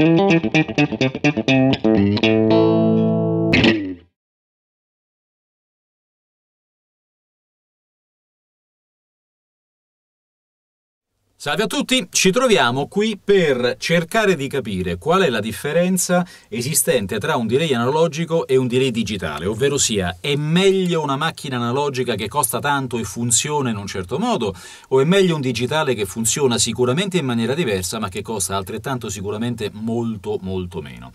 Thank you. Salve a tutti, ci troviamo qui per cercare di capire qual è la differenza esistente tra un delay analogico e un delay digitale, ovvero sia è meglio una macchina analogica che costa tanto e funziona in un certo modo o è meglio un digitale che funziona sicuramente in maniera diversa ma che costa altrettanto sicuramente molto molto meno.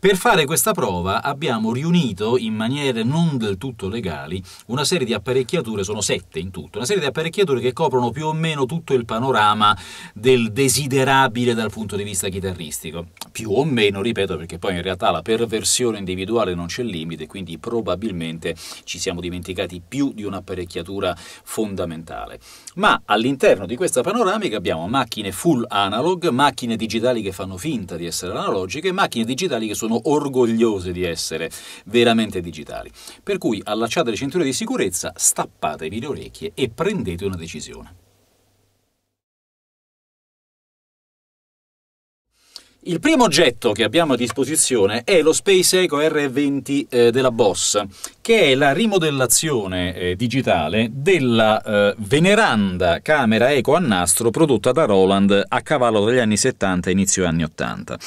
Per fare questa prova abbiamo riunito in maniere non del tutto legali una serie di apparecchiature, sono sette in tutto, una serie di apparecchiature che coprono più o meno tutto il panorama gamma del desiderabile dal punto di vista chitarristico. Più o meno, ripeto, perché poi in realtà la perversione individuale non c'è limite, quindi probabilmente ci siamo dimenticati più di un'apparecchiatura fondamentale. Ma all'interno di questa panoramica abbiamo macchine full analog, macchine digitali che fanno finta di essere analogiche, macchine digitali che sono orgogliose di essere veramente digitali. Per cui allacciate le cinture di sicurezza, stappatevi le orecchie e prendete una decisione. Il primo oggetto che abbiamo a disposizione è lo Space Eco R20 eh, della Boss, che è la rimodellazione eh, digitale della eh, veneranda camera eco a nastro prodotta da Roland a cavallo dagli anni 70 e inizio anni 80.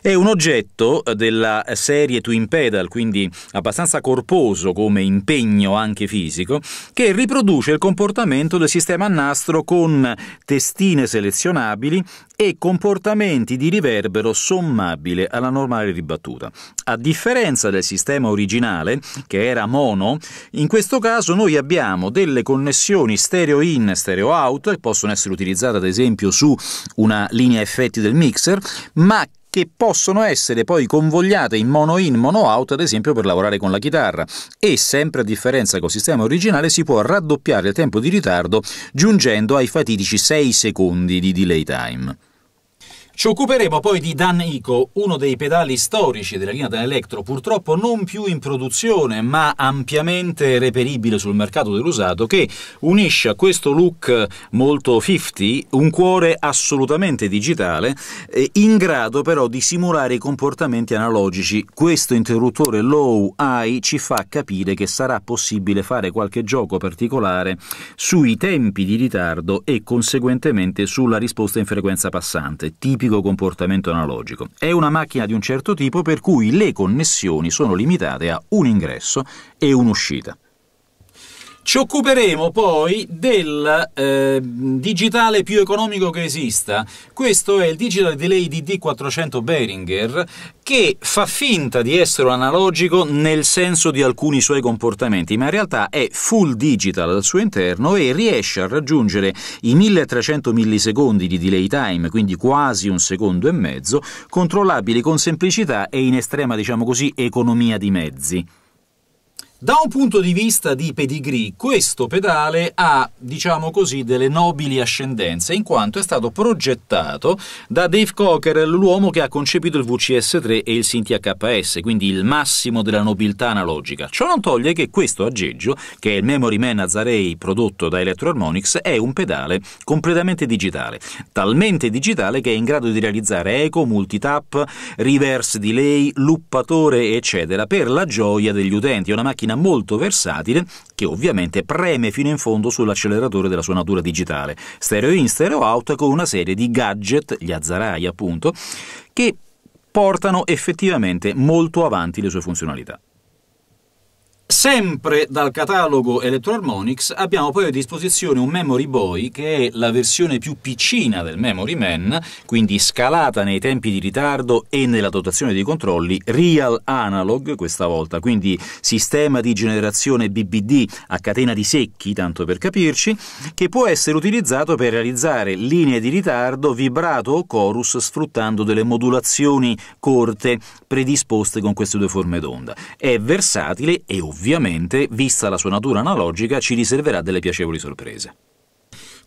È un oggetto eh, della serie Twin Pedal, quindi abbastanza corposo come impegno anche fisico, che riproduce il comportamento del sistema a nastro con testine selezionabili e comportamenti di riverbero sommabile alla normale ribattuta. A differenza del sistema originale, che era mono, in questo caso noi abbiamo delle connessioni stereo in, stereo out, che possono essere utilizzate ad esempio su una linea effetti del mixer, ma che possono essere poi convogliate in mono in, mono out, ad esempio per lavorare con la chitarra. E sempre a differenza col sistema originale si può raddoppiare il tempo di ritardo giungendo ai fatidici 6 secondi di delay time. Ci occuperemo poi di Dan Ico, uno dei pedali storici della linea Dan Electro, purtroppo non più in produzione ma ampiamente reperibile sul mercato dell'usato, che unisce a questo look molto 50 un cuore assolutamente digitale, in grado però di simulare i comportamenti analogici. Questo interruttore low eye ci fa capire che sarà possibile fare qualche gioco particolare sui tempi di ritardo e conseguentemente sulla risposta in frequenza passante, tipico tipico comportamento analogico. È una macchina di un certo tipo per cui le connessioni sono limitate a un ingresso e un'uscita. Ci occuperemo poi del eh, digitale più economico che esista. Questo è il Digital Delay DD400 Behringer che fa finta di essere analogico nel senso di alcuni suoi comportamenti, ma in realtà è full digital al suo interno e riesce a raggiungere i 1300 millisecondi di delay time, quindi quasi un secondo e mezzo, controllabili con semplicità e in estrema, diciamo così, economia di mezzi. Da un punto di vista di pedigree, questo pedale ha, diciamo così, delle nobili ascendenze, in quanto è stato progettato da Dave Cocker, l'uomo che ha concepito il VCS3 e il Sinti AKS, quindi il massimo della nobiltà analogica. Ciò non toglie che questo aggeggio, che è il Memory Man Azarei prodotto da Electroharmonix, è un pedale completamente digitale, talmente digitale che è in grado di realizzare eco, multitap, reverse delay, loopatore, eccetera, per la gioia degli utenti. È una macchina macchina molto versatile che ovviamente preme fino in fondo sull'acceleratore della sua natura digitale, stereo in, stereo out con una serie di gadget, gli azzarai appunto, che portano effettivamente molto avanti le sue funzionalità. Sempre dal catalogo Electroharmonics abbiamo poi a disposizione un Memory Boy che è la versione più piccina del Memory Man, quindi scalata nei tempi di ritardo e nella dotazione dei controlli, real analog questa volta, quindi sistema di generazione BBD a catena di secchi, tanto per capirci, che può essere utilizzato per realizzare linee di ritardo vibrato o chorus sfruttando delle modulazioni corte predisposte con queste due forme d'onda. È versatile e ovviamente ovviamente, vista la sua natura analogica, ci riserverà delle piacevoli sorprese.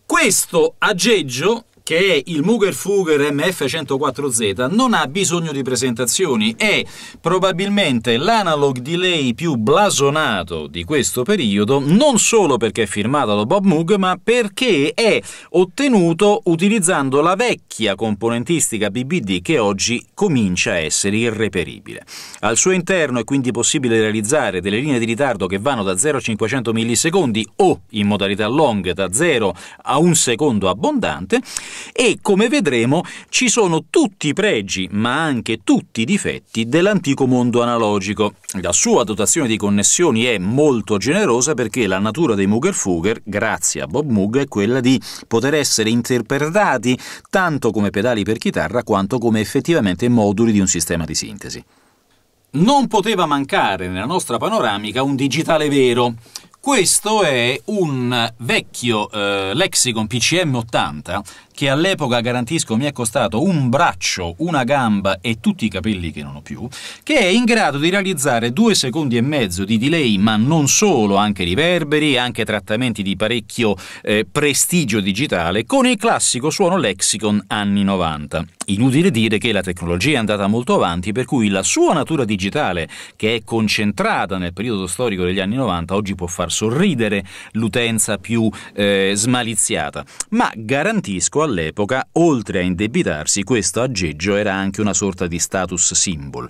Questo aggeggio che è il Mugerfuger MF104Z, non ha bisogno di presentazioni, è probabilmente l'analog delay più blasonato di questo periodo, non solo perché è firmato da Bob Moog, ma perché è ottenuto utilizzando la vecchia componentistica BBD che oggi comincia a essere irreperibile. Al suo interno è quindi possibile realizzare delle linee di ritardo che vanno da 0 a 500 millisecondi o, in modalità long, da 0 a 1 secondo abbondante, e, come vedremo, ci sono tutti i pregi, ma anche tutti i difetti dell'antico mondo analogico. La sua dotazione di connessioni è molto generosa perché la natura dei Mugger-Fugger, grazie a Bob Moog, è quella di poter essere interpretati tanto come pedali per chitarra quanto come effettivamente moduli di un sistema di sintesi. Non poteva mancare nella nostra panoramica un digitale vero. Questo è un vecchio eh, lexicon PCM80 che all'epoca garantisco mi è costato un braccio, una gamba e tutti i capelli che non ho più, che è in grado di realizzare due secondi e mezzo di delay, ma non solo, anche riverberi, anche trattamenti di parecchio eh, prestigio digitale, con il classico suono lexicon anni 90. Inutile dire che la tecnologia è andata molto avanti, per cui la sua natura digitale, che è concentrata nel periodo storico degli anni 90, oggi può far sorridere l'utenza più eh, smaliziata, ma garantisco all'epoca, oltre a indebitarsi, questo aggeggio era anche una sorta di status symbol,